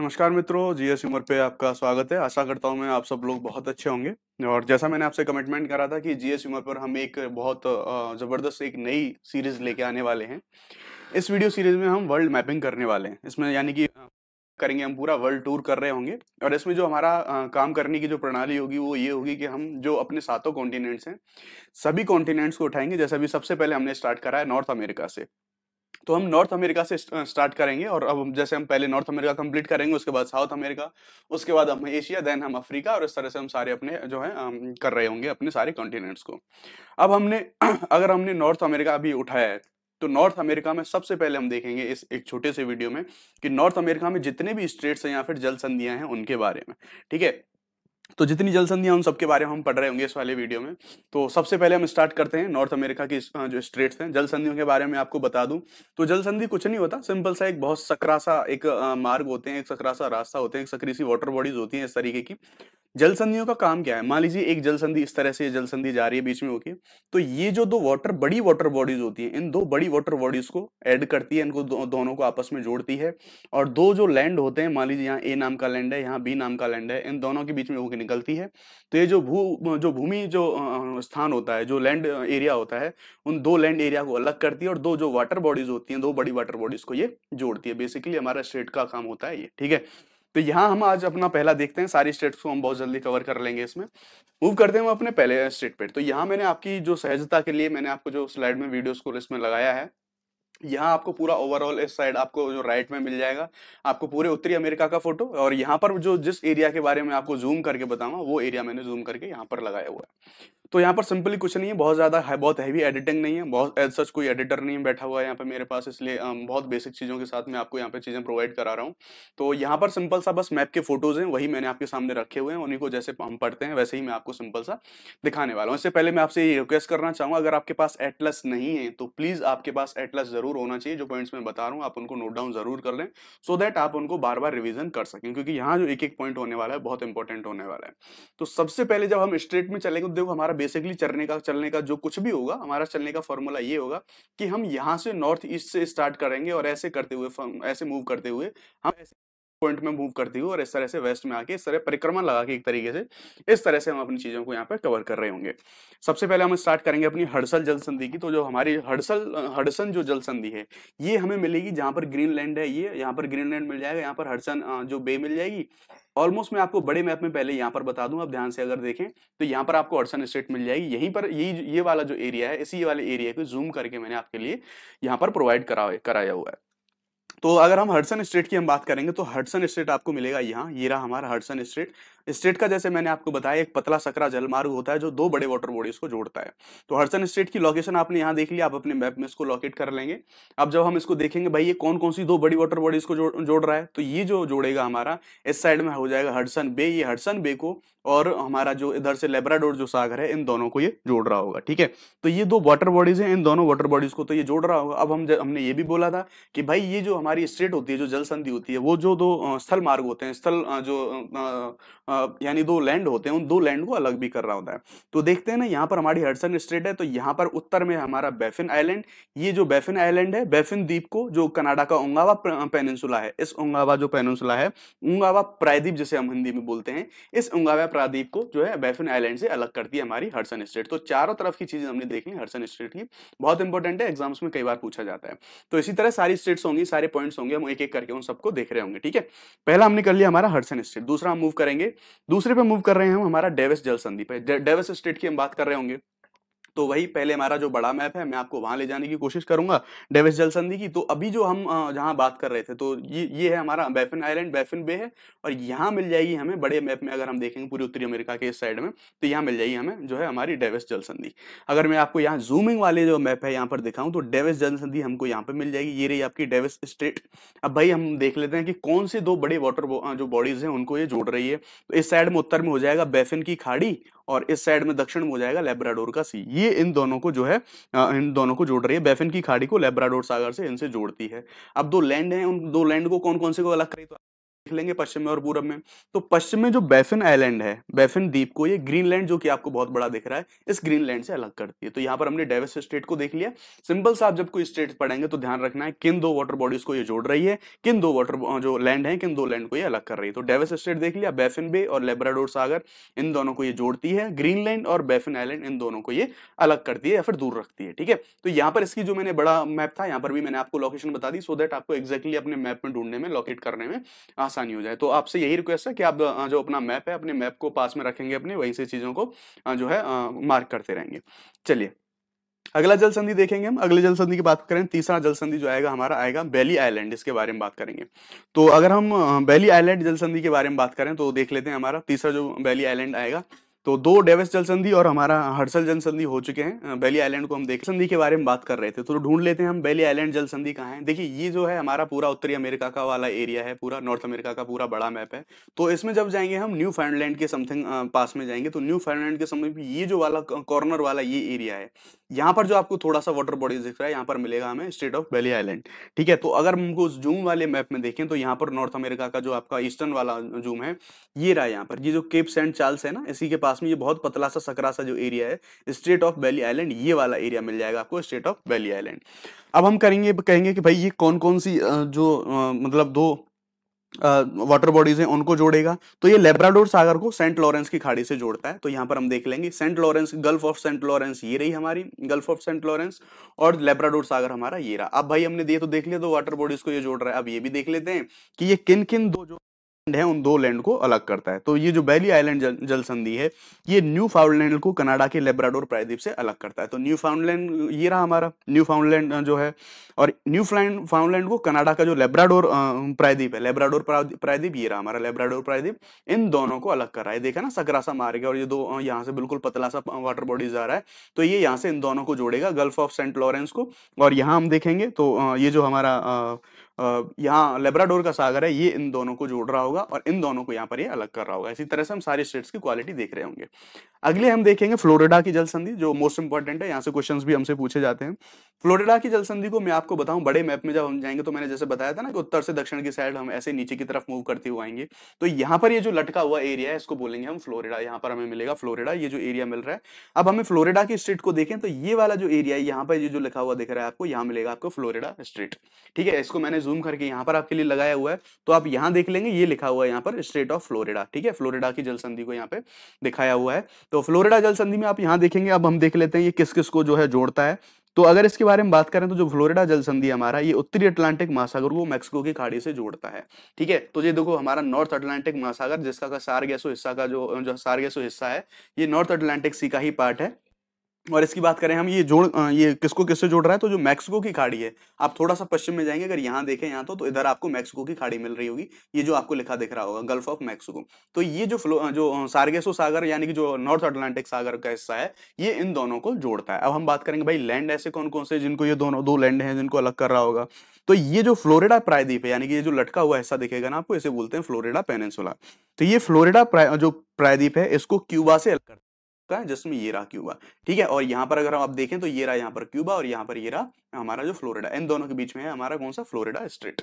नमस्कार मित्रों जीएस उमर पे आपका स्वागत है आशा करता हूँ मैं आप सब लोग बहुत अच्छे होंगे और जैसा मैंने आपसे कमिटमेंट करा था कि जीएस उमर पर हम एक बहुत ज़बरदस्त एक नई सीरीज़ लेके आने वाले हैं इस वीडियो सीरीज़ में हम वर्ल्ड मैपिंग करने वाले हैं इसमें यानी कि करेंगे हम पूरा वर्ल्ड टूर कर रहे होंगे और इसमें जो हमारा काम करने की जो प्रणाली होगी वो ये होगी कि हम जो अपने सातों कॉन्टिनेंट्स हैं सभी कॉन्टिनेंट्स को उठाएंगे जैसे भी सबसे पहले हमने स्टार्ट करा है नॉर्थ अमेरिका से तो हम नॉर्थ अमेरिका से स्टार्ट करेंगे और अब जैसे हम पहले नॉर्थ अमेरिका कंप्लीट करेंगे उसके बाद साउथ अमेरिका उसके बाद हम एशिया देन हम अफ्रीका और इस तरह से हम सारे अपने जो है कर रहे होंगे अपने सारे कॉन्टिनेंट्स को अब हमने अगर हमने नॉर्थ अमेरिका अभी उठाया है तो नॉर्थ अमेरिका में सबसे पहले हम देखेंगे इस एक छोटे से वीडियो में कि नॉर्थ अमेरिका में जितने भी स्टेट्स हैं या फिर जल संधियां हैं उनके बारे में ठीक है तो जितनी जल संधियां उन सबके बारे में हम पढ़ रहे होंगे इस वाले वीडियो में तो सबसे पहले हम स्टार्ट करते हैं नॉर्थ अमेरिका की जो स्टेट्स हैं जल संधियों के बारे में आपको बता दूं तो जल संधि कुछ नहीं होता सिंपल सा एक बहुत सकरा सा एक मार्ग होते हैं एक सकरा सा रास्ता होते हैं एक सकरी सी वाटर बॉडीज होती हैं इस तरीके की जल संधियों का काम क्या है मान लीजिए एक जल संधि इस तरह से जल संधि जा रही है बीच में होगी तो ये जो दो वाटर बड़ी वाटर बॉडीज होती हैं इन दो बड़ी वाटर बॉडीज को ऐड करती है इनको दो, दोनों को आपस में जोड़ती है और दो जो लैंड होते हैं मान लीजिए यहाँ ए नाम का लैंड है यहाँ बी नाम का लैंड है इन दोनों के बीच में होकर निकलती है तो ये जो भू जो भूमि जो स्थान होता है जो लैंड एरिया होता है उन दो लैंड एरिया को अलग करती है और दो जो वाटर बॉडीज होती हैं दो बड़ी वाटर बॉडीज को ये जोड़ती है बेसिकली हमारा स्टेट का काम होता है ये ठीक है तो यहाँ हम आज अपना पहला देखते हैं सारी स्टेट्स को हम बहुत जल्दी कवर कर लेंगे इसमें मूव करते हैं हम अपने पहले स्टेट पे तो यहाँ मैंने आपकी जो सहजता के लिए मैंने आपको जो स्लाइड में वीडियोस को इसमें लगाया है यहाँ आपको पूरा ओवरऑल इस साइड आपको जो राइट में मिल जाएगा आपको पूरे उत्तरी अमेरिका का फोटो और यहाँ पर जो जिस एरिया के बारे में आपको जूम करके बताऊंगा वो एरिया मैंने जूम करके यहाँ पर लगाया हुआ है तो यहाँ पर सिंपली कुछ नहीं है बहुत ज़्यादा है बहुत हैवी एडिटिंग नहीं है बहुत एज सच कोई एडिटर नहीं है बैठा हुआ है यहाँ पर मेरे पास इसलिए बहुत बेसिक चीज़ों के साथ मैं आपको यहाँ पे चीज़ें प्रोवाइड करा रहा हूँ तो यहाँ पर सिंपल सा बस मैप के फोटोज़ हैं वही मैंने आपके सामने रखे हुए हैं उन्हीं को जैसे हम पढ़ते हैं वैसे ही मैं आपको सिंपल सा दिखाने वाला हूँ इससे पहले मैं आपसे ये रिक्वेस्ट करना चाहूँगा अगर आपके पास एटलस नहीं है तो प्लीज़ आपके पास एटलस ज़रूर होना चाहिए जो पॉइंट्स मैं बता रहा हूँ आप उनको नोट डाउन ज़रूर कर लें सो दैट आप उनको बार बार रिविजन कर सकें क्योंकि यहाँ जो एक एक पॉइंट होने वाला है बहुत इंपॉर्टेंट होने वाला है तो सबसे पहले जब हम स्ट्रेट में चलेंगे तो देखो हमारा बेसिकली चलने का चलने का जो कुछ भी होगा हमारा चलने का फॉर्मूला ये होगा कि हम यहाँ से नॉर्थ ईस्ट से स्टार्ट करेंगे और ऐसे करते हुए ऐसे मूव करते हुए हम ऐसे पॉइंट में मूव करती हुई और इस तरह से वेस्ट में आके इस तरह परिक्रमा लगा के एक तरीके से इस तरह से हम अपनी चीज़ों को यहाँ पर कवर कर रहे होंगे सबसे पहले हम स्टार्ट करेंगे अपनी हडसल जल संधि की तो जो हमारी हडसल हडसन जो जल संधि है ये हमें मिलेगी जहाँ पर लैंड है ये यहाँ पर लैंड मिल जाएगा यहाँ पर हडसन जो बे मिल जाएगी ऑलमोस्ट मैं आपको बड़े मैप में पहले यहाँ पर बता दूं आप ध्यान से अगर देखें तो यहाँ पर आपको हड़सन स्टेट मिल जाएगी यहीं पर यही ये वाला जो एरिया है इसी वाले एरिया को जूम करके मैंने आपके लिए यहाँ पर प्रोवाइड करा कराया हुआ है तो अगर हम हडसन स्ट्रीट की हम बात करेंगे तो हडसन स्ट्रीट आपको मिलेगा यहाँ ये रहा हमारा हडसन स्ट्रीट स्टेट का जैसे मैंने आपको बताया एक पतला सकरा जलमार्ग होता है जो दो बड़े वाटर बॉडीज को जोड़ता है तो हरसन स्टेट की लोकेशन आपने यहाँ देख लिया आप अपने मैप में इसको लोकेट कर लेंगे अब जब हम इसको देखेंगे भाई ये कौन कौन सी दो बड़ी वाटर बॉडीज को जोड़ जोड़ रहा है तो ये जो जोड़ेगा हमारा इस साइड में हो जाएगा हडसन बे ये हडसन बे को और हमारा जो इधर से लेबराडोर जो सागर है इन दोनों को ये जोड़ रहा होगा ठीक है तो ये दो वाटर बॉडीज हैं इन दोनों वाटर बॉडीज को तो ये जोड़ रहा होगा अब हम हमने ये भी बोला था कि भाई ये जो हमारी स्टेट होती है जो जल संधि होती है वो जो दो स्थल मार्ग होते हैं स्थल जो यानी दो लैंड होते हैं उन दो लैंड को अलग भी कर रहा होता है तो देखते हैं ना यहाँ पर हमारी हडसन स्टेट है तो यहाँ पर उत्तर में हमारा बेफिन आइलैंड ये जो बेफिन आइलैंड है बेफिन द्वीप को जो कनाडा का ओंगावा पेनसुला है इस ओंगावा जो पेनसुला है ओंगावा प्रायद्वीप जिसे हम हिंदी में बोलते हैं इस ओंगावा प्रायद्वीप को जो है बेफिन आइलैंड से अलग करती है हमारी हडसन स्टेट तो चारों तरफ की चीजें हमने देखी हडसन स्टेट की बहुत इंपॉर्टेंट है एग्जाम्स में कई बार पूछा जाता है तो इसी तरह सारी स्टेट्स होंगी सारे पॉइंट्स होंगे हम एक एक करके उन सबको देख रहे होंगे ठीक है पहला हमने कर लिया हमारा हडसन स्टेट दूसरा हम मूव करेंगे दूसरे पे मूव कर रहे हैं हम हमारा डेविस जल संधि पे डेविस स्टेट की हम बात कर रहे होंगे तो वही पहले हमारा जो बड़ा मैप है मैं आपको वहां ले जाने की कोशिश करूंगा डेविस जल संधि की तो अभी जो हम जहाँ बात कर रहे थे तो ये ये है हमारा बैफिन आइलैंड बैफिन बे है और यहाँ मिल जाएगी हमें बड़े मैप में अगर हम देखेंगे पूरी उत्तरी अमेरिका के इस साइड में तो यहाँ मिल जाएगी हमें जो है हमारी डेविस जल संधि अगर मैं आपको यहाँ जूमिंग वाले जो मैप है यहाँ पर दिखाऊँ तो डेविस जल संधि हमको यहाँ पर मिल जाएगी ये रही आपकी डेविस स्टेट अब भाई हम देख लेते हैं कि कौन से दो बड़े वाटर जो बॉडीज हैं उनको ये जोड़ रही है तो इस साइड में उत्तर में हो जाएगा बैफिन की खाड़ी और इस साइड में दक्षिण में हो जाएगा लेब्राडोर का सी ये इन दोनों को जो है इन दोनों को जोड़ रही है बेफिन की खाड़ी को लेब्राडोर सागर से इनसे जोड़ती है अब दो लैंड है उन दो लैंड को कौन कौन से को अलग करें तो देख लेंगे पश्चिम में और पूरब में तो पश्चिम में जो बैफिन आइलैंड है बैफिन द्वीप को ये ग्रीनलैंड जो कि आपको बहुत बड़ा दिख रहा है इस ग्रीनलैंड से अलग करती है तो यहाँ पर हमने डेविस स्टेट को देख लिया सिंपल सा आप जब कोई स्टेट पढ़ेंगे तो ध्यान रखना है किन दो वाटर बॉडीज को ये जोड़ रही है किन दो वाटर जो लैंड है किन दो लैंड को ये अलग कर रही है तो डेविस स्टेट देख लिया बैफिन बे और लेब्राडोर सागर इन दोनों को ये जोड़ती है ग्रीनलैंड और बैफिन आइलैंड इन दोनों को ये अलग करती है या फिर दूर रखती है ठीक है तो यहाँ पर इसकी जो मैंने बड़ा मैप था यहाँ पर भी मैंने आपको लोकेशन बता दी सो देट आपको एक्जैक्टली अपने मैप में ढूंढने में लोकेट करने में आसानी हो जाए तो आपसे यही रिक्वेस्ट है कि आप जो अपना मैप है अपने मैप को पास में रखेंगे अपने वहीं से चीज़ों को जो है मार्क करते रहेंगे चलिए अगला जल संधि देखेंगे हम अगले जल संधि की बात करें तीसरा जल संधि जो आएगा हमारा आएगा बैली आइलैंड इसके बारे में बात करेंगे तो अगर हम बैली आइलैंड जल संधि के बारे में बात करें तो देख लेते हैं हमारा तीसरा जो बैली आइलैंड आएगा तो दो डेविस जल संधि और हमारा हर्सल जल संधि हो चुके हैं बेली आइलैंड को हम देख संधि के बारे में बात कर रहे थे तो ढूंढ लेते हैं हम बेली आइलैंड जल संधि कहाँ है देखिए ये जो है हमारा पूरा उत्तरी अमेरिका का वाला एरिया है पूरा नॉर्थ अमेरिका का पूरा बड़ा मैप है तो इसमें जब जाएंगे हम न्यू फाइनलैंड के समथिंग पास में जाएंगे तो न्यू फाइनलैंड के समय ये जो वाला कॉर्नर वाला ये एरिया है यहाँ पर जो आपको थोड़ा सा वाटर बॉडीज दिख रहा है यहाँ पर मिलेगा हमें स्टेट ऑफ बेली आइलैंड ठीक है तो अगर उस जूम वाले मैप में देखें तो यहाँ पर नॉर्थ अमेरिका का जो आपका ईस्टर्न वाला जूम है ये रहा यहाँ पर ये जो केप सेंट चार्ल्स है ना इसी के पास में ये बहुत पतला सा सकरा सा जो एरिया है स्टेट ऑफ बेली आइलैंड ये वाला एरिया मिल जाएगा आपको स्टेट ऑफ बेली आइलैंड अब हम करेंगे कहेंगे कि भाई ये कौन कौन सी जो मतलब दो वाटर बॉडीज हैं उनको जोड़ेगा तो ये लेब्राडोर सागर को सेंट लॉरेंस की खाड़ी से जोड़ता है तो यहाँ पर हम देख लेंगे Saint Lawrence Gulf of Saint Lawrence ये रही हमारी गल्फ ऑफ सेंट लॉरेंस और लेब्राडोर सागर हमारा ये रहा अब भाई हमने दिए तो देख लिया दो वाटर बॉडीज को ये जोड़ रहा है अब ये भी देख लेते हैं कि ये किन किन दो जो है उन दो लैंड को अलग करता है तो ये जो बैली आइलैंड जल, जल संधि है ये न्यू फाउंडलैंड को कनाडा के लेब्राडोर प्रायद्वीप से अलग करता है तो न्यू फाउंडलैंड ये रहा हमारा न्यू फाउंडलैंड जो है और न्यू फ्लैंड फाउंडलैंड को कनाडा का जो लेब्राडोर प्रायद्वीप है लेब्राडोर प्रायद्वीप ये रहा हमारा लेब्राडोर प्रायद्वीप इन दोनों को अलग कर रहा है देखा ना सकरासा मार्ग गया और ये दो यहाँ से बिल्कुल पतला सा वाटर बॉडीज आ रहा है तो ये यहाँ से इन दोनों को जोड़ेगा गल्फ ऑफ सेंट लॉरेंस को और यहाँ हम देखेंगे तो ये जो हमारा यहाँ लेब्राडोर का सागर है ये इन दोनों को जोड़ रहा होगा और इन दोनों को यहाँ पर ये अलग कर रहा होगा इसी तरह से हम सारे स्टेट्स की क्वालिटी देख रहे होंगे अगले हम देखेंगे फ्लोरिडा की जल संधि जो मोस्ट इंपॉर्टेंट है यहाँ से क्वेश्चन भी हमसे पूछे जाते हैं फ्लोरिडा की जल संधि को मैं आपको बताऊँ बड़े मैप में जब हम जाएंगे तो मैंने जैसे बताया था ना कि उत्तर से दक्षिण की साइड हम ऐसे नीचे की तरफ मूव करते हुए आएंगे तो यहाँ पर ये जो लटका हुआ एरिया है इसको बोलेंगे हम फ्लोरिडा यहाँ पर हमें मिलेगा फ्लोरिडा ये जो एरिया मिल रहा है अब हमें फ्लोरिडा की स्ट्रीट को देखें तो ये वाला जो एरिया है यहाँ पर ये जो लिखा हुआ दिख रहा है आपको यहाँ मिलेगा आपको फ्लोरिडा स्ट्रीट ठीक है इसको मैंने जूम करके यहाँ पर आपके लिए लगाया हुआ है तो आप यहाँ देख लेंगे ये लिखा हुआ है यहाँ पर स्टेट ऑफ फ्लोरिडा ठीक है फ्लोरिडा की जलसंधि को यहाँ पे दिखाया हुआ है तो फ्लोरिडा जलसंधि में आप यहाँ देखेंगे अब हम देख लेते हैं ये किस किस को जो है जोड़ता है तो अगर इसके बारे में बात करें तो जो फ्लोरिडा जलसंधि हमारा ये उत्तरी अटलांटिक महासागर को मेक्सिको की खाड़ी से जोड़ता है ठीक है तो ये देखो हमारा नॉर्थ अटलांटिक महासागर जिसका का सार गैसो हिस्सा का जो जो सार गैसो हिस्सा है ये नॉर्थ अटलांटिक सी का ही पार्ट है और इसकी बात करें हम ये जोड़ ये किसको किससे जोड़ रहा है तो जो मैक्सिको की खाड़ी है आप थोड़ा सा पश्चिम में जाएंगे अगर यहाँ देखें यहाँ तो, तो इधर आपको मैक्सिको की खाड़ी मिल रही होगी ये जो आपको लिखा दिख रहा होगा गल्फ ऑफ मैक्सिको तो ये जो फ्लो जो सार्गेसो सागर यानी कि जो नॉर्थ अटलांटिक सागर का हिस्सा है ये इन दोनों को जोड़ता है अब हम बात करेंगे भाई लैंड ऐसे कौन कौन से जिनको ये दोनों दो लैंड है जिनको अलग कर रहा होगा तो ये जो फ्लोरिडा प्रायद्वीप है यानी कि ये जो लटका हुआ हिस्सा दिखेगा ना आपको इसे बोलते हैं फ्लोरिडा पेनेसुला तो ये फ्लोरिडा जो प्रायद्वीप है इसको क्यूबा से अलग करता है है जिसमें ये रहा क्यूबा ठीक है और यहां पर अगर हम आप देखें तो ये रहा यहां पर क्यूबा और यहां पर ये रहा हमारा जो फ्लोरिडा इन दोनों के बीच में है हमारा कौन सा फ्लोरिडा स्ट्रेट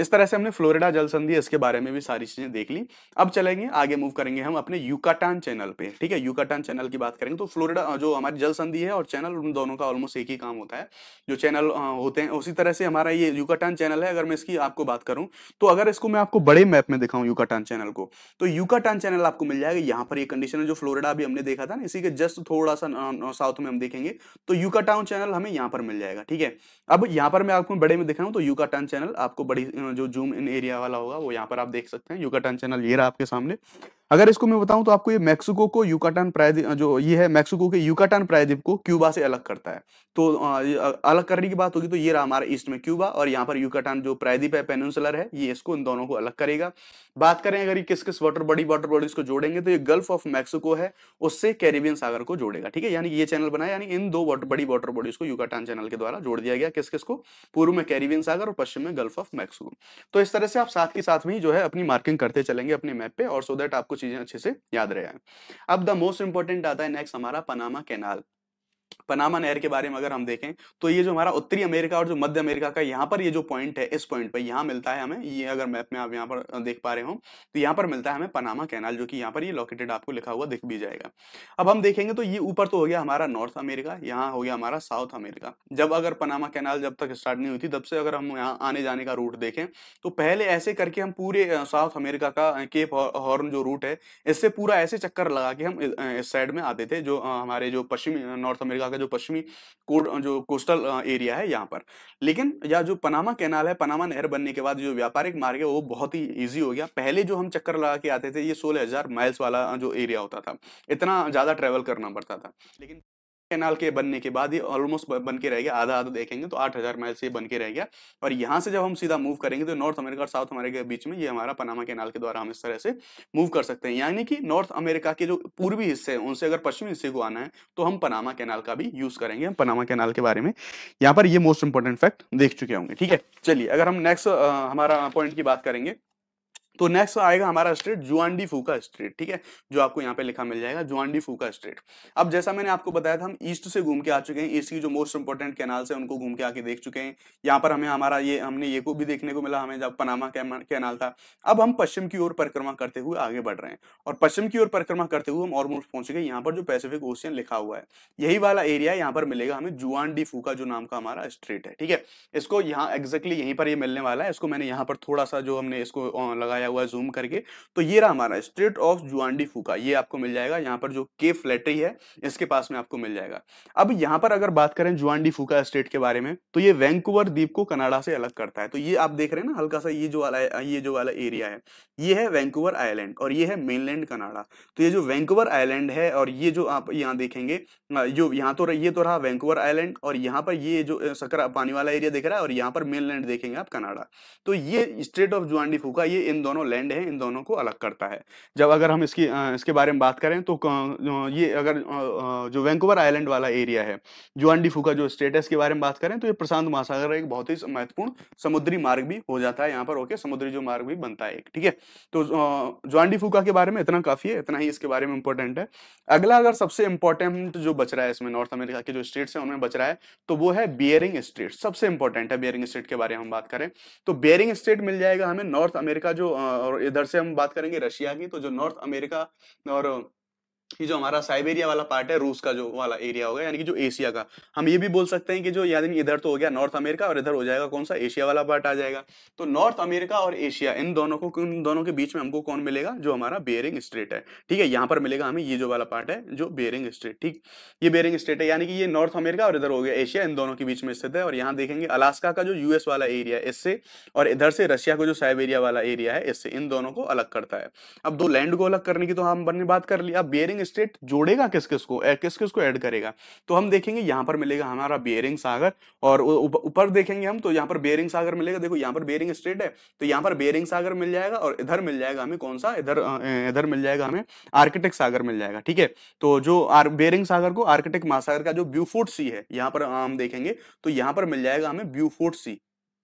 इस तरह से हमने फ्लोरिडा जल संधि इसके बारे में भी सारी चीजें देख ली अब चलेंगे आगे मूव करेंगे हम अपने यूकाटान चैनल पे ठीक है यूकाटान चैनल की बात करेंगे तो फ्लोरिडा जो हमारी जल संधि है और चैनल उन दोनों का ऑलमोस्ट एक ही काम होता है जो चैनल होते हैं उसी तरह से हमारा ये यूकाटान चैनल है अगर मैं इसकी आपको बात करूं तो अगर इसको मैं आपको बड़े मैप में दिखाऊं यूकाटान चैनल को तो यूकाटान चैनल आपको मिल जाएगा यहाँ पर ये कंडीशन है जो फ्लोरिडा भी हमने देखा था ना इसी के जस्ट थोड़ा सा साउथ में हम देखेंगे तो यूकाटाउन चैनल हमें यहाँ पर मिल जाएगा ठीक है है अब यहाँ पर मैं आपको बड़े में रहा हूँ तो यूकाटान चैनल आपको बड़ी जो जूम इन एरिया वाला होगा वो यहाँ पर आप देख सकते हैं यूकाटान चैनल ये रहा आपके सामने अगर इसको मैं बताऊं तो आपको ये मैक्सिको को यूकाटान प्रायद्वीप जो ये है मैक्सिको के यूकाटान प्रायद्वीप को क्यूबा से अलग करता है तो अलग करने की बात होगी तो ये रहा हमारा ईस्ट में क्यूबा और यहाँ पर यूकाटान जो प्रायद्वीप है पेनसुलर है ये इसको इन दोनों को अलग करेगा बात करें अगर ये किस किस वाटर बॉडी वाटर बॉडीज को जोड़ेंगे तो ये गल्फ ऑफ मैक्सिको है उससे कैरिबियन सागर को जोड़ेगा ठीक है यानी ये चैनल बना यानी इन दो वाटर बड़ी वाटर बॉडीज को यूकाटान चैनल के द्वारा जोड़ दिया गया किस किस को पूर्व में कैरिबियन सागर और पश्चिम में गल्फ ऑफ मैक्सिको तो इस तरह से आप साथ के साथ में जो है अपनी मार्किंग करते चलेंगे अपने मैप पे और सो देट आपको चीजें अच्छे से याद रहे अब द मोस्ट इंपॉर्टेंट आता है नेक्स्ट हमारा पनामा कैनाल पनामा नहर के बारे में अगर हम देखें तो ये जो हमारा उत्तरी अमेरिका और जो मध्य अमेरिका का यहाँ पर ये जो पॉइंट है इस पॉइंट पर यहाँ मिलता है हमें ये अगर मैप में आप यहाँ पर देख पा रहे हो तो यहाँ पर मिलता है हमें पनामा कैनाल जो कि यहाँ पर ये लोकेटेड आपको लिखा हुआ दिख भी जाएगा अब हम देखेंगे तो ये ऊपर तो हो गया हमारा नॉर्थ अमेरिका यहाँ हो गया हमारा साउथ अमेरिका जब अगर पनामा कैनाल जब तक स्टार्ट नहीं हुई थी तब से अगर हम यहाँ आने जाने का रूट देखें तो पहले ऐसे करके हम पूरे साउथ अमेरिका का केप हॉर्न जो रूट है इससे पूरा ऐसे चक्कर लगा के हम इस साइड में आते थे जो हमारे जो पश्चिम नॉर्थ अमेरिका अमेरिका का जो पश्चिमी जो कोस्टल एरिया है यहाँ पर लेकिन या जो पनामा कैनाल है पनामा नहर बनने के बाद जो व्यापारिक मार्ग है वो बहुत ही ईजी हो गया पहले जो हम चक्कर लगा के आते थे ये सोलह हजार माइल्स वाला जो एरिया होता था इतना ज़्यादा ट्रैवल करना पड़ता था लेकिन कैनाल के बनने के बाद ये ऑलमोस्ट बन के रह गया आधा आधा देखेंगे तो आठ हजार माइल से बन के रह गया और यहाँ से जब हम सीधा मूव करेंगे तो नॉर्थ अमेरिका और साउथ अमेरिका के बीच में ये हमारा पनामा कैनाल के द्वारा हम इस तरह से मूव कर सकते हैं यानी कि नॉर्थ अमेरिका के जो पूर्वी हिस्से हैं उनसे अगर पश्चिमी हिस्से को आना है तो हम पनामा कैनाल का भी यूज करेंगे हम पनामा कैनाल के बारे में यहाँ पर ये मोस्ट इंपॉर्टेंट फैक्ट देख चुके होंगे ठीक है चलिए अगर हम नेक्स्ट हमारा पॉइंट की बात करेंगे तो नेक्स्ट आएगा हमारा स्ट्रेट जुआंडी फूका स्ट्रेट ठीक है जो आपको यहाँ पे लिखा मिल जाएगा जुआंडी फूका स्ट्रेट अब जैसा मैंने आपको बताया था हम ईस्ट से घूम के आ चुके हैं ईस्ट की जो मोस्ट इंपॉर्टेंट कैनाल है उनको घूम के आके देख चुके हैं यहाँ पर हमें हमारा ये हमने ये को भी देखने को मिला हमें जब पनामा कैनाल था अब हम पश्चिम की ओर परिक्रमा करते हुए आगे बढ़ रहे हैं और पश्चिम की ओर परिक्रमा करते हुए हम ऑलमोस्ट पहुंच गए यहाँ पर जो पैसिफिक ओशियन लिखा हुआ है यही वाला एरिया यहाँ पर मिलेगा हमें जुआंडी फूका जो नाम का हमारा स्ट्रेट है ठीक है इसको यहाँ एग्जैक्टली यहीं पर ये मिलने वाला है इसको मैंने यहाँ पर थोड़ा सा जो हमने इसको लगाया आया हुआ है जूम करके तो ये रहा हमारा स्ट्रेट ऑफ जुआंडी फूका ये आपको मिल जाएगा यहाँ पर जो के फ्लैटरी है इसके पास में आपको मिल जाएगा अब यहाँ पर अगर बात करें जुआंडी फूका स्टेट के बारे में तो ये वैंकूवर द्वीप को कनाडा से अलग करता है तो ये आप देख रहे हैं ना हल्का सा ये जो वाला ये जो वाला एरिया है ये है वैंकूवर आइलैंड और ये है मेनलैंड कनाडा तो ये जो वैंकूवर आइलैंड है और ये जो आप यहाँ देखेंगे जो यहाँ तो ये तो रहा वैंकूवर आइलैंड और यहाँ पर ये जो सकर पानी वाला एरिया देख रहा है और यहाँ पर मेनलैंड देखेंगे आप कनाडा तो ये स्टेट ऑफ जुआंडी फूका ये इन दोनों दोनों लैंड है इन दोनों को अलग करता है जब अगर हम इसकी इसके बारे में बात करें तो ये अगर जो वैंकूवर आइलैंड वाला एरिया है जो डी फूका जो स्टेटस के बारे में बात करें तो ये प्रशांत महासागर एक बहुत ही महत्वपूर्ण समुद्री मार्ग भी हो जाता है यहाँ पर ओके समुद्री जो मार्ग भी बनता है एक ठीक है तो जो डी फूका के बारे में इतना काफी है इतना ही इसके बारे में इंपॉर्टेंट है अगला अगर सबसे इंपॉर्टेंट जो बच रहा है इसमें नॉर्थ अमेरिका के जो स्टेट्स है उनमें बच रहा है तो वो है बियरिंग स्टेट सबसे इंपॉर्टेंट है बियरिंग स्टेट के बारे में हम बात करें तो बियरिंग स्टेट मिल जाएगा हमें नॉर्थ अमेरिका जो और इधर से हम बात करेंगे रशिया की तो जो नॉर्थ अमेरिका और ये जो हमारा साइबेरिया वाला पार्ट है रूस का जो वाला एरिया होगा यानी कि जो एशिया का हम ये भी बोल सकते हैं कि जो यानी इधर तो हो गया नॉर्थ अमेरिका और इधर हो जाएगा कौन सा एशिया वाला पार्ट आ जाएगा तो नॉर्थ अमेरिका और एशिया इन दोनों को इन दोनों के बीच में हमको कौन मिलेगा जो हमारा बेरिंग स्ट्रेट है ठीक है यहाँ पर मिलेगा हमें ये जो वाला पार्ट है जो बेरिंग स्ट्रेट ठीक ये बेरिंग स्ट्रेट है यानी कि ये नॉर्थ अमेरिका और इधर हो गया एशिया इन दोनों के बीच में स्थित है और यहाँ देखेंगे अलास्का का जो यूएस वाला एरिया है इससे और इधर से रशिया का जो साइबेरिया वाला एरिया है इससे इन दोनों को अलग करता है अब दो लैंड को अलग करने की तो हम बनने बात कर लिया अब बेरिंग स्टेट जोड़ेगा किस किस को किस किस को ऐड करेगा तो हम देखेंगे यहाँ पर मिलेगा हमारा बेयरिंग सागर और ऊपर देखेंगे हम तो यहाँ पर बेयरिंग सागर मिलेगा देखो यहाँ पर बेयरिंग स्टेट है तो यहाँ पर बेयरिंग सागर मिल जाएगा और इधर मिल जाएगा हमें कौन सा इधर इधर मिल जाएगा हमें आर्किटिक सागर मिल जाएगा ठीक है तो जो बेरिंग सागर को आर्किटिक महासागर का जो ब्यूफोर्ट सी है यहाँ पर हम देखेंगे तो यहाँ पर मिल जाएगा हमें ब्यूफोर्ट सी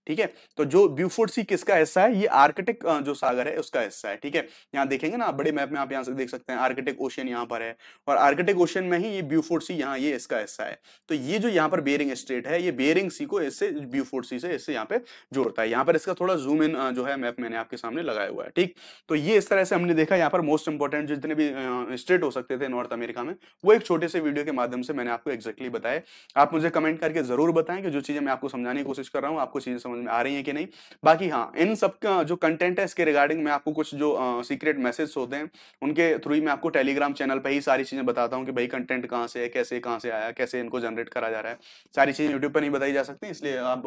ठीक है तो जो ब्यूफोर्ड सी किसका हिस्सा है ये आर्कटिक जो सागर है उसका हिस्सा है ठीक है यहाँ देखेंगे ना बड़े मैप में आप यहाँ से देख सकते हैं आर्कटिक ओशन यहाँ पर है और आर्कटिक ओशन में ही ये ब्यूफोर्ड सी यहाँ ये इसका हिस्सा है तो ये जो यहाँ पर बेरिंग स्टेट है ये बेरिंग सी को इससे ब्यूफोर्ड सी से इससे यहाँ पे जोड़ता है यहाँ पर इसका थोड़ा जूम इन जो है मैप मैंने आपके सामने लगाया हुआ है ठीक तो ये इस तरह से हमने देखा यहाँ पर मोस्ट इंपॉर्टेंट जितने भी स्टेट हो सकते थे नॉर्थ अमेरिका में वो एक छोटे से वीडियो के माध्यम से मैंने आपको एक्जैक्टली बताया आप मुझे कमेंट करके जरूर बताएं कि जो चीजें मैं आपको समझाने की कोशिश कर रहा हूँ आपको चीजें समझ समझ में आ रही है कि नहीं बाकी हाँ इन सब का जो कंटेंट है इसके रिगार्डिंग मैं आपको कुछ जो सीक्रेट मैसेज होते हैं उनके थ्रू ही मैं आपको टेलीग्राम चैनल पर ही सारी चीज़ें बताता हूँ कि भाई कंटेंट कहाँ से है कैसे कहाँ से आया कैसे इनको जनरेट करा जा रहा है सारी चीज़ें यूट्यूब पर नहीं बताई जा सकती इसलिए आप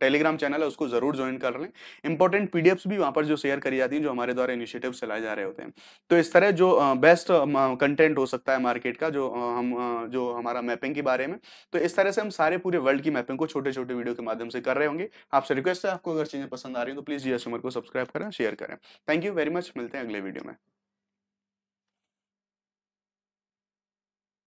टेलीग्राम चैनल है उसको ज़रूर ज्वाइन कर लें इंपॉर्टेंट पीडीएफ्स भी वहाँ पर जो शेयर करी जाती है जो हमारे द्वारा इनिशिएटिव चलाए जा रहे होते हैं तो इस तरह जो बेस्ट कंटेंट हो सकता है मार्केट का जो हम जो हमारा मैपिंग के बारे में तो इस तरह से हम सारे पूरे वर्ल्ड की मैपिंग को छोटे छोटे वीडियो के माध्यम से कर रहे होंगे आपसे रिक्वेस्ट है आपको अगर चीज़ें पसंद आ रही हैं तो प्लीज़ जी एस उमर को सब्सक्राइब करें शेयर करें थैंक यू वेरी मच मिलते हैं अगले वीडियो में